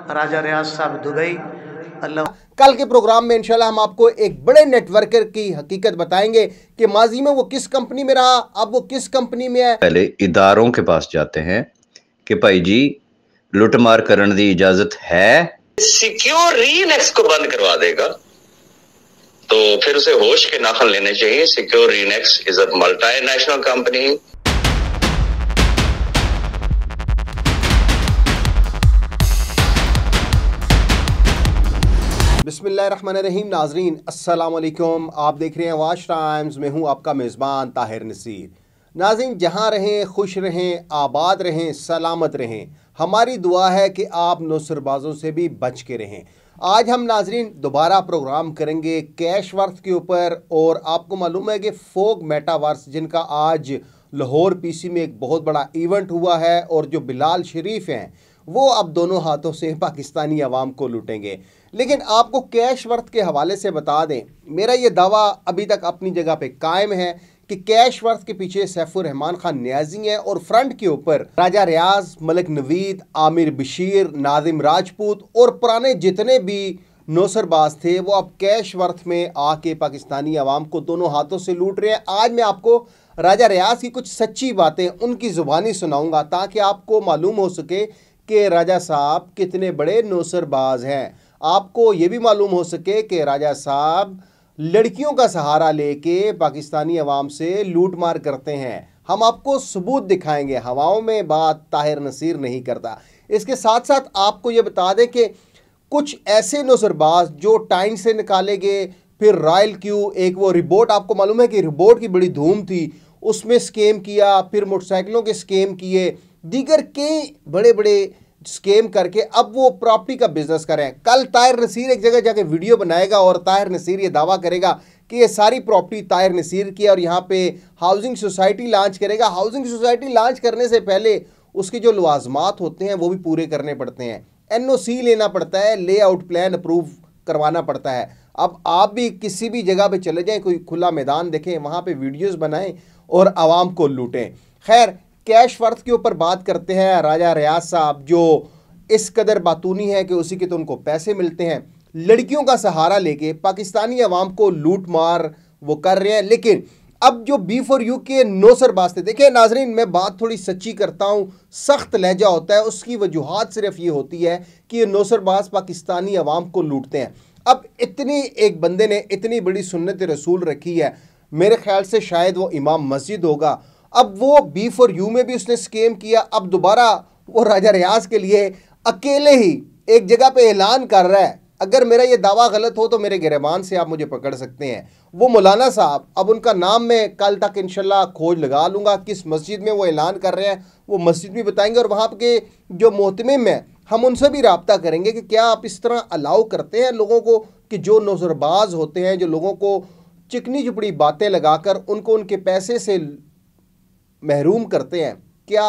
राजा रियाज साहब दुबई अल्लाह कल के प्रोग्राम में इंशाल्लाह हम आपको एक बड़े नेटवर्कर की हकीकत बताएंगे कि माजी में वो किस कंपनी में रहा अब वो किस कंपनी में है पहले इदारों के पास जाते हैं कि भाई जी लुटमार करने की इजाजत है सिक्योर रीनेक्स को बंद करवा देगा तो फिर उसे होश के नाखन लेने चाहिए सिक्योर रीनेक्स इज अ मल्टी कंपनी बिस्मिल्लाहिर्रहमानिर्रहीम नाजरीन अस्सलाम आप देख रहे हैं वाश टाइम्स में हूँ आपका मेज़बान ताहिर नसीर नाजरीन जहाँ रहें खुश रहें आबाद रहें सलामत रहें हमारी दुआ है कि आप नौसरबाजों से भी बच के रहें आज हम नाजरीन दोबारा प्रोग्राम करेंगे कैश वर्थ के ऊपर और आपको मालूम है कि फोक मेटावर्स जिनका आज लाहौर पीसी में एक बहुत बड़ा इवेंट हुआ है और जो बिलाल शरीफ हैं वो अब दोनों हाथों से पाकिस्तानी अवाम को लूटेंगे लेकिन आपको कैश वर्थ के हवाले से बता दें मेरा ये दावा अभी तक अपनी जगह पे कायम है कि कैश वर्थ के पीछे सैफुर रहमान खान न्याजी हैं और फ्रंट के ऊपर राजा रियाज मलिक नवीद आमिर बशीर नाजिम राजपूत और पुराने जितने भी नौसरबाज थे वो अब कैश वर्थ में आके पाकिस्तानी आवाम को दोनों हाथों से लूट रहे हैं आज मैं आपको राजा रियाज की कुछ सच्ची बातें उनकी ज़ुबानी सुनाऊंगा ताकि आपको मालूम हो सके के राजा साहब कितने बड़े नौसरबाज हैं आपको ये भी मालूम हो सके कि राजा साहब लड़कियों का सहारा लेके पाकिस्तानी अवाम से लूट मार करते हैं हम आपको सबूत दिखाएंगे हवाओं में बात ताहिर नसीर नहीं करता इसके साथ साथ आपको ये बता दें कि कुछ ऐसे नौसरबाज जो टाइम से निकाले गए फिर रॉयल क्यू एक वो रिबोट आपको मालूम है कि रिबोट की बड़ी धूम थी उसमें स्केम किया फिर मोटरसाइकिलों के स्केम किए दीगर कई बड़े बड़े स्केम करके अब वो प्रॉपर्टी का बिजनेस कर रहे हैं कल ताहिर नसीर एक जगह जाके वीडियो बनाएगा और ताहिर नसीर ये दावा करेगा कि ये सारी प्रॉपर्टी ताहिर नसीर की और यहाँ पे हाउसिंग सोसाइटी लॉन्च करेगा हाउसिंग सोसाइटी लॉन्च करने से पहले उसके जो लवाजमात होते हैं वो भी पूरे करने पड़ते हैं सी लेना पड़ता है आउट प्लान अप्रूव करवाना पड़ता है अब आप भी किसी भी जगह पर चले जाएँ कोई खुला मैदान देखें वहाँ पर वीडियोज़ बनाएँ और आवाम को लूटें खैर कैश वर्थ के ऊपर बात करते हैं राजा रियाज साहब जो इस कदर बातूनी है कि उसी के तो उनको पैसे मिलते हैं लड़कियों का सहारा लेके पाकिस्तानी अवाम को लूट मार वो कर रहे हैं लेकिन अब जो बी फॉर यू के बाज थे देखिए नाजरीन मैं बात थोड़ी सच्ची करता हूँ सख्त लहजा होता है उसकी वजूहत सिर्फ ये होती है कि ये नौसरबाज पाकिस्तानी अवाम को लूटते हैं अब इतनी एक बंदे ने इतनी बड़ी सुन्नत रसूल रखी है मेरे ख्याल से शायद वो इमाम मस्जिद होगा अब वो बी फॉर यू में भी उसने स्केम किया अब दोबारा वो राजा रियाज के लिए अकेले ही एक जगह पे ऐलान कर रहा है अगर मेरा ये दावा गलत हो तो मेरे गिरबान से आप मुझे पकड़ सकते हैं वो मौलाना साहब अब उनका नाम मैं कल तक इनशाला खोज लगा लूँगा किस मस्जिद में वो ऐलान कर रहे हैं वो मस्जिद भी बताएंगे और वहाँ के जो मोहतम हैं हम उनसे भी रबता करेंगे कि क्या आप इस तरह अलाउ करते हैं लोगों को कि जो नजरबाज होते हैं जो लोगों को चिकनी चुपड़ी बातें लगाकर उनको उनके पैसे से महरूम करते हैं क्या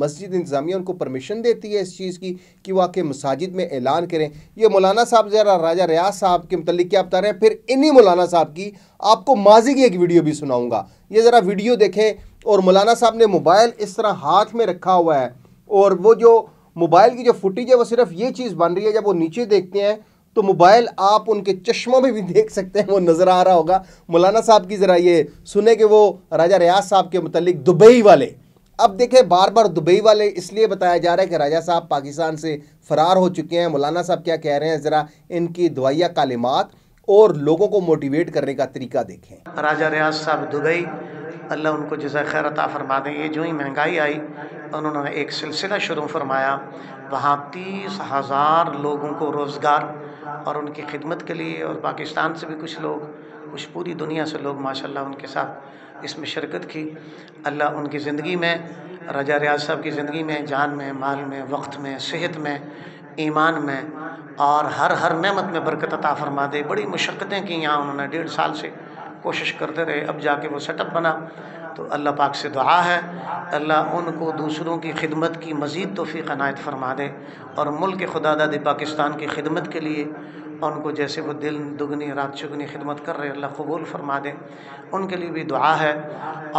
मस्जिद इंतज़ामिया उनको परमिशन देती है इस चीज़ की कि वो आके मसाजिद में ऐलान करें ये मौलाना साहब ज़रा राजा रियाज साहब के मतलब क्या बता रहे हैं फिर इन्हीं मौलाना साहब की आपको माजी की एक वीडियो भी सुनाऊंगा ये ज़रा वीडियो देखें और मौलाना साहब ने मोबाइल इस तरह हाथ में रखा हुआ है और वो जो मोबाइल की जो फुटेज है वो सिर्फ ये चीज़ बन रही है जब वो नीचे देखते हैं तो मोबाइल आप उनके चश्मों में भी देख सकते हैं वो नज़र आ रहा होगा मौलाना साहब की ज़रा ये सुने कि वो राजा रियाज साहब के मतलब दुबई वाले अब देखें बार बार दुबई वाले इसलिए बताया जा रहा है कि राजा साहब पाकिस्तान से फ़रार हो चुके हैं मौलाना साहब क्या कह रहे हैं ज़रा इनकी दवाइया कालिमात और लोगों को मोटिवेट करने का तरीका देखें राजा रियाज साहब दुबई अल्लाह उनको जैसा खैर अता फरमा दें ये जो ही महंगाई आई उन्होंने एक सिलसिला शुरू फरमाया वहाँ तीस हज़ार लोगों को रोज़गार और उनकी खिदमत के लिए और पाकिस्तान से भी कुछ लोग कुछ पूरी दुनिया से लोग माशाल्लाह उनके साथ इसमें शिरकत की अल्लाह उनकी ज़िंदगी में राजा रियाज साहब की ज़िंदगी में जान में माल में वक्त में सेहत में ईमान में और हर हर नमत में बरकत अता फरमा दे बड़ी मशक्क़तें की यहाँ उन्होंने डेढ़ साल से कोशिश करते रहे अब जाके वो सेटअप बना तो अल्लाह पाक से दुआ है अल्लाह उनको दूसरों की खिदमत की मज़ीद तोफ़ी अनायत फरमा दे और मुल्क खुदा खुदादाद पाकिस्तान की खिदमत के लिए उनको जैसे वो दिल दुगनी रात चुगनी खिदमत कर रहे अल्लाह कबूल फरमा दे उनके लिए भी दुआ है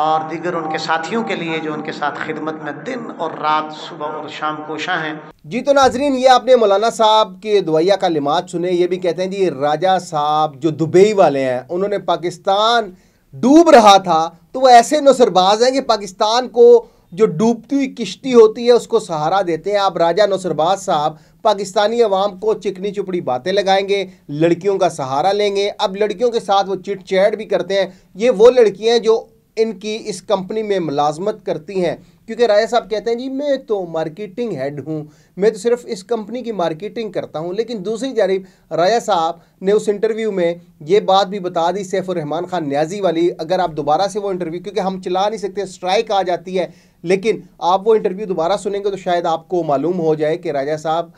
और दीगर उनके साथियों के लिए जो उनके साथ खिदमत में दिन और रात सुबह और शाम कोशा हैं जी तो नाजरीन ये आपने मौलाना साहब के दुआया का लिमाज़ सुने ये भी कहते हैं जी राजा साहब जो दुबई वाले हैं उन्होंने पाकिस्तान डूब रहा था तो वह ऐसे नौसरबाज हैं कि पाकिस्तान को जो डूबती हुई किश्ती होती है उसको सहारा देते हैं आप राजा नौसरबाज साहब पाकिस्तानी अवाम को चिकनी चुपड़ी बातें लगाएंगे लड़कियों का सहारा लेंगे अब लड़कियों के साथ वो चिट चैट भी करते हैं ये वो लड़कियाँ हैं जो इनकी इस कंपनी में मुलाजमत करती हैं क्योंकि राजा साहब कहते हैं जी मैं तो मार्केटिंग हेड हूँ मैं तो सिर्फ इस कंपनी की मार्केटिंग करता हूँ लेकिन दूसरी जानब राजा साहब ने उस इंटरव्यू में ये बात भी बता दी सैफुररहमान खान न्याजी वाली अगर आप दोबारा से वो इंटरव्यू क्योंकि हम चला नहीं सकते स्ट्राइक आ जाती है लेकिन आप वो इंटरव्यू दोबारा सुनेंगे तो शायद आपको मालूम हो जाए कि राजा साहब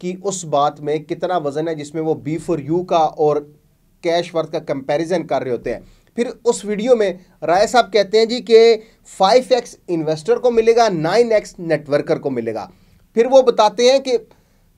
की उस बात में कितना वज़न है जिसमें वो बी फॉर यू का और कैश वर्थ का कंपैरिजन कर रहे होते हैं फिर उस वीडियो में राय साहब कहते हैं जी कि फाइव एक्स इन्वेस्टर को मिलेगा नाइन एक्स नेटवर्कर को मिलेगा फिर वो बताते हैं कि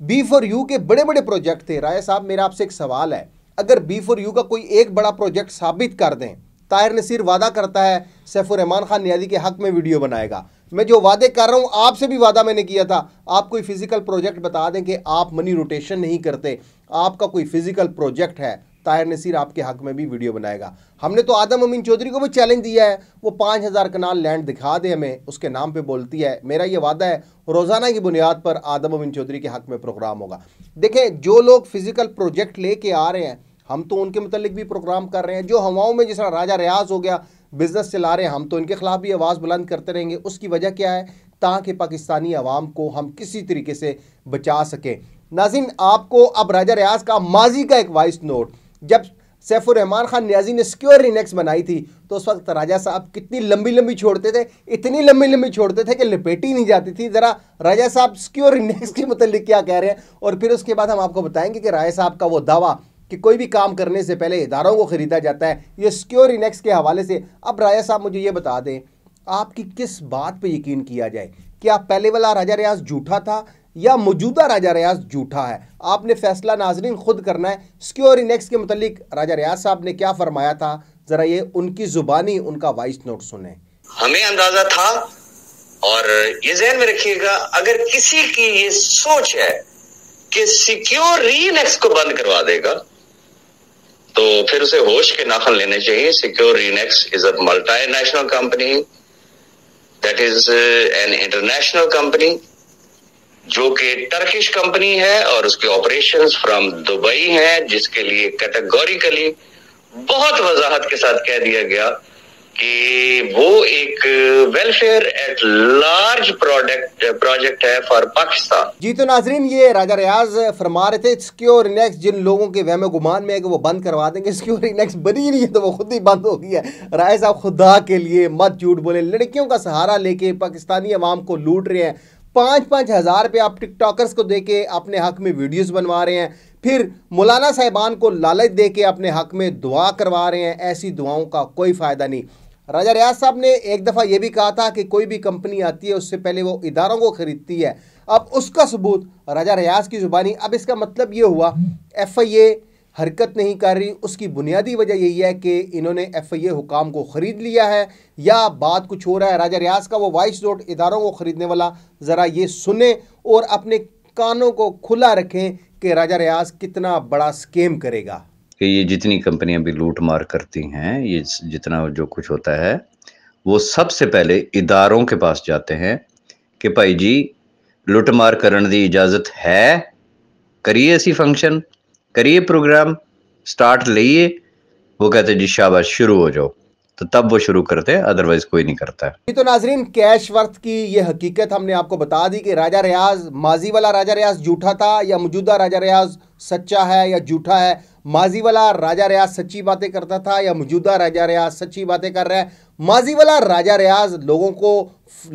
बी फॉर यू के बड़े बड़े प्रोजेक्ट थे राय साहब मेरा आपसे एक सवाल है अगर बी फॉर यू का कोई एक बड़ा प्रोजेक्ट साबित कर दें ताहिर नसीर वादा करता है सैफुररहमान खान न्याजी के हक में वीडियो बनाएगा मैं जो वादे कर रहा हूँ आपसे भी वादा मैंने किया था आप कोई फिजिकल प्रोजेक्ट बता दें कि आप मनी रोटेशन नहीं करते आपका कोई फिजिकल प्रोजेक्ट है ताहिर नसीर आपके हक में भी वीडियो बनाएगा हमने तो आदम अमीन चौधरी को भी चैलेंज दिया है वो पाँच हज़ार कनाल लैंड दिखा दे हमें उसके नाम पे बोलती है मेरा ये वादा है रोज़ाना की बुनियाद पर आदम अमीन चौधरी के हक में प्रोग्राम होगा देखें जो लोग फिज़िकल प्रोजेक्ट लेके आ रहे हैं हम तो उनके मतलब भी प्रोग्राम कर रहे हैं जो हवाओं में जिस राजा रियाज हो गया बिज़नेस चला रहे हैं हम तो इनके ख़िलाफ़ भी आवाज़ बुलंद करते रहेंगे उसकी वजह क्या है ताकि पाकिस्तानी आवाम को हम किसी तरीके से बचा सकें नाजिन आपको अब राजा रियाज का माजी का एक वॉइस नोट जब सैफुररहमान खान न्याजी ने सिक्योर रिनेक्स बनाई थी तो उस वक्त राजा साहब कितनी लंबी लंबी छोड़ते थे इतनी लंबी लंबी छोड़ते थे कि लपेटी नहीं जाती थी ज़रा राजा साहब सिक्योर रिनेक्स के मतलब क्या कह रहे हैं और फिर उसके बाद हम आपको बताएंगे कि राजा साहब का वो दावा कि कोई भी काम करने से पहले इदारों को ख़रीदा जाता है ये सिक्योर रिनेक्स के हवाले से अब राजा साहब मुझे ये बता दें आपकी किस बात पर यकीन किया जाए क्या पहले वाला राजा रियाज झूठा था या मौजूदा राजा रियाज झूठा है आपने फैसला नाजरीन खुद करना है सिक्योर इनेक्स के मतलब राजा रियाज साहब ने क्या फरमाया था ज़रा ये उनकी ज़ुबानी उनका वॉइस नोट सुने हमें अंदाज़ा था और ये जहन में रखिएगा अगर किसी की ये सोच है कि सिक्योर रीनेक्स को बंद करवा देगा तो फिर उसे होश के नाखन लेने चाहिए सिक्योर रीनेक्स is a multi national company that is an international company जो कि टर्किश कंपनी है और उसके ऑपरेशंस फ्रॉम दुबई है जिसके लिए कैटेगोरिकली बहुत वजाहत के साथ कह दिया गया कि वो एक welfare at large product project है फॉर पाकिस्तान जी तो नाजरीन ये राजा रियाज फरमा रहे थे सिक्योर इंडेक्स जिन लोगों के वहम गुमान में है कि वो बंद करवा देंगे सिक्योर इंडेक्स बनी नहीं है तो वो खुद ही बंद हो गई है राय साहब खुदा के लिए मत झूठ बोले लड़कियों का सहारा लेके पाकिस्तानी आवाम को लूट रहे हैं पाँच पाँच हज़ार रुपये आप टिकटॉकर्स को दे के अपने हक में वीडियोस बनवा रहे हैं फिर मौलाना साहिबान को लालच दे के अपने हक में दुआ करवा रहे हैं ऐसी दुआओं का कोई फ़ायदा नहीं राजा रियाज साहब ने एक दफ़ा ये भी कहा था कि कोई भी कंपनी आती है उससे पहले वो इदारों को ख़रीदती है अब उसका सबूत राजा रियाज की ज़ुबानी अब इसका मतलब ये हुआ एफ आई ए हरकत नहीं कर रही उसकी बुनियादी वजह यही है कि इन्होंने एफ आई ए हुकाम को ख़रीद लिया है या बात कुछ हो रहा है राजा रियाज का वो वाइस रोड इदारों को ख़रीदने वाला ज़रा ये सुने और अपने कानों को खुला रखें कि राजा रियाज कितना बड़ा स्केम करेगा कि ये जितनी कंपनियां भी लूट मार करती हैं ये जितना जो कुछ होता है वो सबसे पहले इदारों के पास जाते हैं कि भाई जी लुटमार करने की इजाज़त है करिए ऐसी फंक्शन करिए प्रोग्राम स्टार्ट लीए वो कहते हैं जी शाबाश शुरू हो जाओ तो तब वो शुरू करते हैं अदरवाइज कोई नहीं करता है तो नाजरीन कैश वर्थ की ये हकीकत हमने आपको बता दी कि राजा रियाज माजी वाला राजा रियाज झूठा था या मौजूदा राजा रियाज सच्चा है या झूठा है माजी वाला राजा रियाज सच्ची बातें करता था या मौजूदा राजा रियाज सच्ची बातें कर रहा है माजी वाला राजा रियाज लोगों को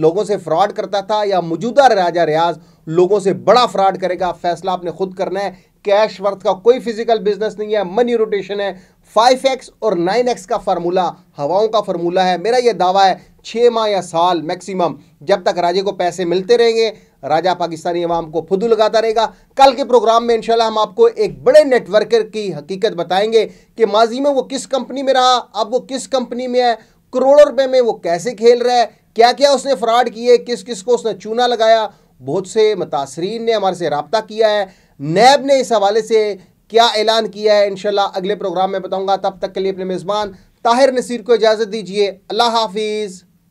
लोगों से फ्रॉड करता था या मौजूदा राजा रियाज लोगों से बड़ा फ्रॉड करेगा फैसला आपने खुद करना है कैश वर्थ का कोई फिजिकल बिजनेस नहीं है मनी रोटेशन है फाइव एक्स और नाइन एक्स का फार्मूला हवाओं का फार्मूला है मेरा यह दावा है छः माह या साल मैक्सिमम जब तक राजे को पैसे मिलते रहेंगे राजा पाकिस्तानी अवाम को फुदू लगाता रहेगा कल के प्रोग्राम में इनशाला हम आपको एक बड़े नेटवर्कर की हकीकत बताएंगे कि माजी में वो किस कंपनी में रहा अब वो किस कंपनी में है करोड़ों रुपए में वो कैसे खेल रहा है क्या क्या उसने फ्रॉड किए किस किस को उसने चूना लगाया बहुत से मुतासरीन ने हमारे से रबता किया है नैब ने इस हवाले से क्या ऐलान किया है इनशाला अगले प्रोग्राम में बताऊंगा तब तक के लिए अपने मेज़बान ताहिर नसीर को इजाज़त दीजिए अल्लाह हाफिज़